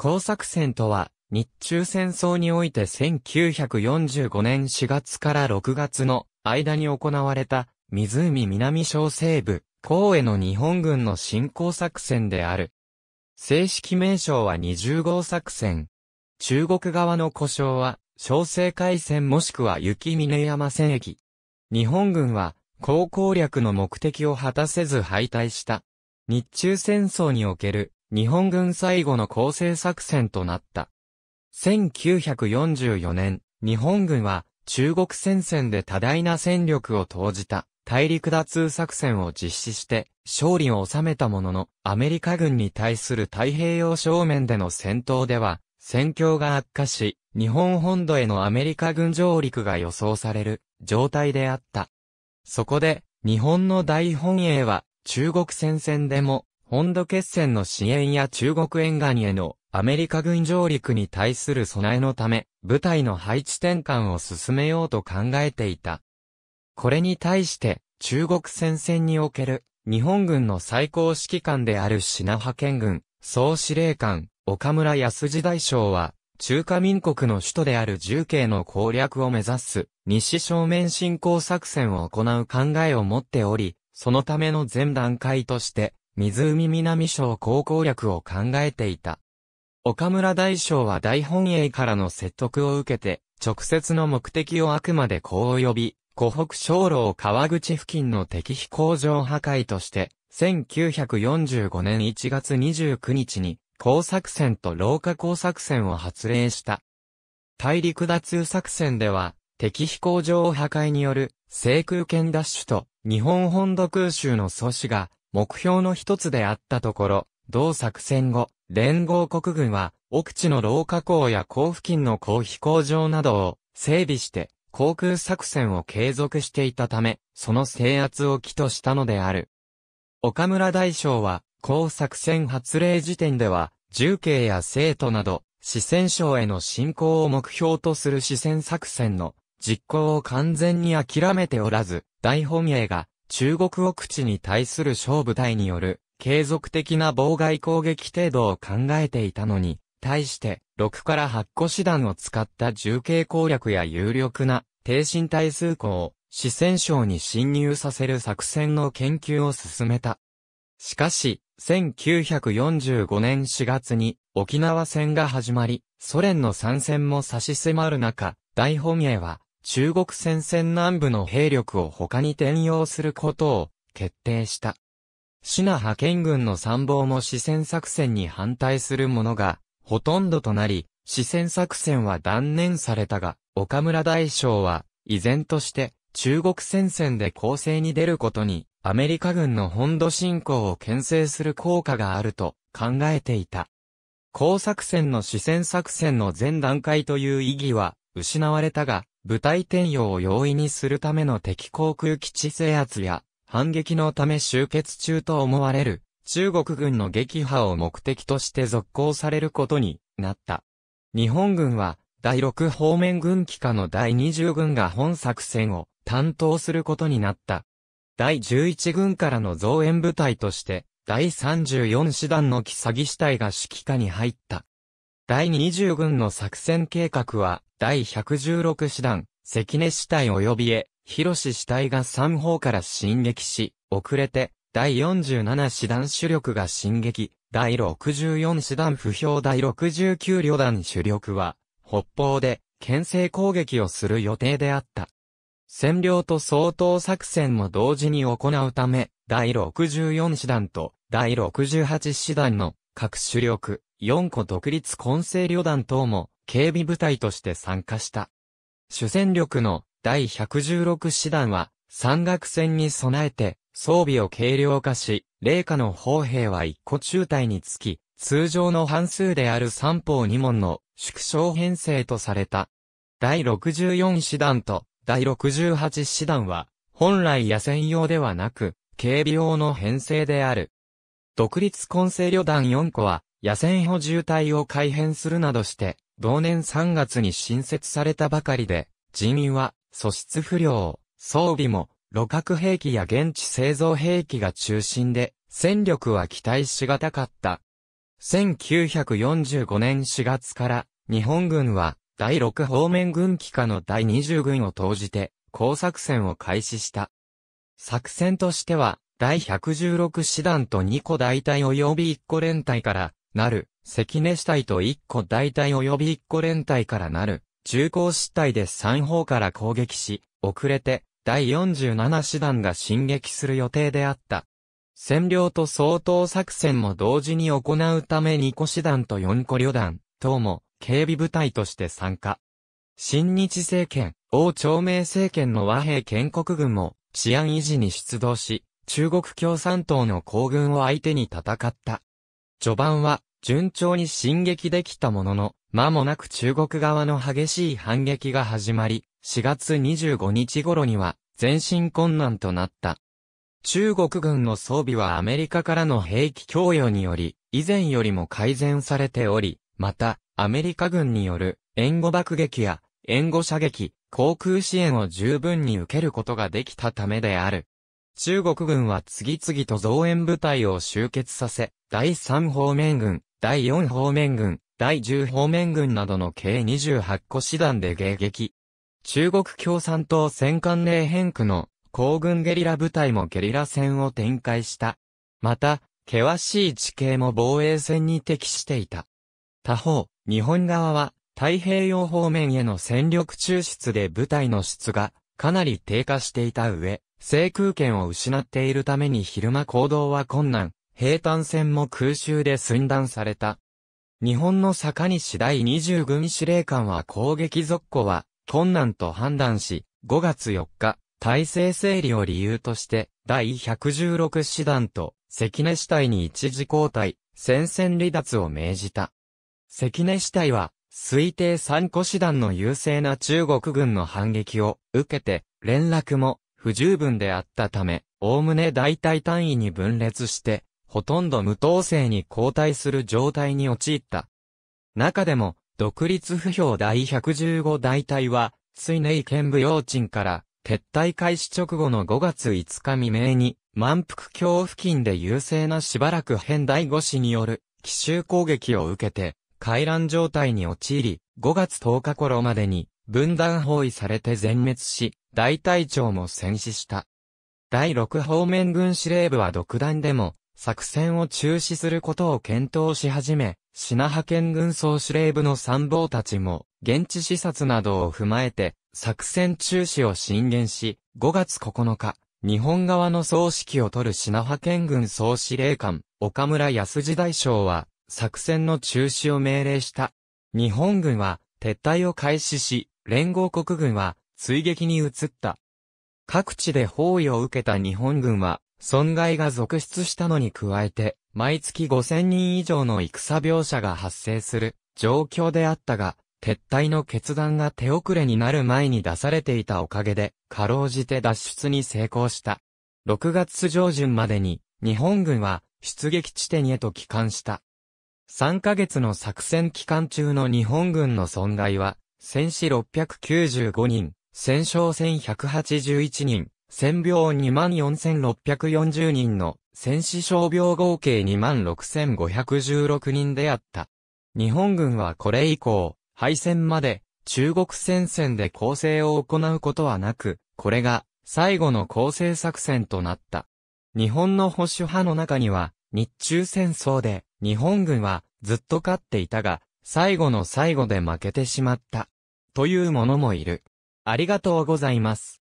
工作戦とは、日中戦争において1945年4月から6月の間に行われた、湖南小西部、江への日本軍の進行作戦である。正式名称は20号作戦。中国側の故障は、小西海戦もしくは雪峰山戦役。日本軍は、高攻略の目的を果たせず敗退した。日中戦争における日本軍最後の攻勢作戦となった。1944年、日本軍は中国戦線で多大な戦力を投じた大陸打通作戦を実施して勝利を収めたもののアメリカ軍に対する太平洋正面での戦闘では戦況が悪化し日本本土へのアメリカ軍上陸が予想される状態であった。そこで日本の大本営は中国戦線でも本土決戦の支援や中国沿岸へのアメリカ軍上陸に対する備えのため、部隊の配置転換を進めようと考えていた。これに対して、中国戦線における日本軍の最高指揮官である品派遣軍総司令官岡村康次大将は、中華民国の首都である重慶の攻略を目指す西正面侵攻作戦を行う考えを持っており、そのための前段階として湖南省高校略を考えていた。岡村大将は大本営からの説得を受けて、直接の目的をあくまでこう呼び、湖北省路を川口付近の敵飛行場破壊として、1945年1月29日に、工作戦と老化工作戦を発令した。大陸脱通作戦では、敵飛行場破壊による制空権奪取と日本本土空襲の阻止が目標の一つであったところ、同作戦後、連合国軍は、奥地の老河港や港付近の港飛行場などを整備して、航空作戦を継続していたため、その制圧を起としたのである。岡村大将は、港作戦発令時点では、重慶や生徒など、四川省への侵攻を目標とする四川作戦の実行を完全に諦めておらず、大本営が中国奥地に対する小部隊による継続的な妨害攻撃程度を考えていたのに、対して6から8個師団を使った重慶攻略や有力な低身体数個を四川省に侵入させる作戦の研究を進めた。しかし、1945年4月に沖縄戦が始まり、ソ連の参戦も差し迫る中、大本営は中国戦線南部の兵力を他に転用することを決定した。シナ派遣軍の参謀も四川作戦に反対する者がほとんどとなり、四川作戦は断念されたが、岡村大将は依然として中国戦線で攻勢に出ることにアメリカ軍の本土侵攻を牽制する効果があると考えていた。高作戦の四川作戦の全段階という意義は失われたが、部隊転用を容易にするための敵航空基地制圧や、反撃のため集結中と思われる、中国軍の撃破を目的として続行されることになった。日本軍は、第6方面軍機下の第20軍が本作戦を担当することになった。第11軍からの増援部隊として、第34師団の木詐欺師隊が指揮下に入った。第20軍の作戦計画は、第116師団、関根死体及びへ、広志死体が三方から進撃し、遅れて、第47師団主力が進撃、第64師団不評第69旅団主力は、北方で、牽制攻撃をする予定であった。占領と相当作戦も同時に行うため、第64師団と第68師団の各主力、4個独立混成旅団等も警備部隊として参加した。主戦力の第116師団は、山岳戦に備えて、装備を軽量化し、霊下の砲兵は1個中隊につき、通常の半数である三方二門の縮小編成とされた。第64師団と第68師団は、本来野戦用ではなく、警備用の編成である。独立混成旅団4個は、野戦補充隊を改編するなどして、同年3月に新設されたばかりで、人員は、素質不良、装備も、路角兵器や現地製造兵器が中心で、戦力は期待しがたかった。1945年4月から、日本軍は、第6方面軍機下の第20軍を投じて、工作戦を開始した。作戦としては、第116師団と2個大隊及び1個連隊から、なる、関根死体と一個大体及び一個連隊からなる、中高失体で三方から攻撃し、遅れて、第47師団が進撃する予定であった。占領と相当作戦も同時に行うため二個師団と四個旅団、等も、警備部隊として参加。新日政権、王朝明政権の和平建国軍も、治安維持に出動し、中国共産党の行軍を相手に戦った。序盤は、順調に進撃できたものの、間もなく中国側の激しい反撃が始まり、4月25日頃には前進困難となった。中国軍の装備はアメリカからの兵器供与により、以前よりも改善されており、また、アメリカ軍による援護爆撃や援護射撃、航空支援を十分に受けることができたためである。中国軍は次々と増援部隊を集結させ、第三方面軍、第4方面軍、第10方面軍などの計28個師団で迎撃。中国共産党戦艦令変区の行軍ゲリラ部隊もゲリラ戦を展開した。また、険しい地形も防衛戦に適していた。他方、日本側は太平洋方面への戦力抽出で部隊の質がかなり低下していた上、制空権を失っているために昼間行動は困難、平坦線も空襲で寸断された。日本の坂西第20軍司令官は攻撃続行は困難と判断し、5月4日、体制整理を理由として、第116師団と関根支隊に一時交代、戦線離脱を命じた。関根支隊は、推定3個師団の優勢な中国軍の反撃を受けて、連絡も不十分であったため、おおむね大隊単位に分裂して、ほとんど無党制に後退する状態に陥った。中でも、独立不評第115大隊は、水内県部用鎮から撤退開始直後の5月5日未明に、満腹橋付近で優勢なしばらく変第5師による奇襲攻撃を受けて、回覧状態に陥り、5月10日頃までに分断包囲されて全滅し、大隊長も戦死した。第6方面軍司令部は独断でも、作戦を中止することを検討し始め、品派遣軍総司令部の参謀たちも、現地視察などを踏まえて、作戦中止を進言し、5月9日、日本側の総指揮を取る品派遣軍総司令官、岡村康次大将は、作戦の中止を命令した。日本軍は、撤退を開始し、連合国軍は、追撃に移った。各地で包囲を受けた日本軍は、損害が続出したのに加えて、毎月5000人以上の戦病者が発生する状況であったが、撤退の決断が手遅れになる前に出されていたおかげで、かろうじて脱出に成功した。6月上旬までに、日本軍は出撃地点へと帰還した。3ヶ月の作戦期間中の日本軍の損害は、戦死695人、戦勝1181人、戦病24,640人の戦死傷病合計26,516人であった。日本軍はこれ以降、敗戦まで中国戦線で攻勢を行うことはなく、これが最後の攻勢作戦となった。日本の保守派の中には、日中戦争で日本軍はずっと勝っていたが、最後の最後で負けてしまった。というものもいる。ありがとうございます。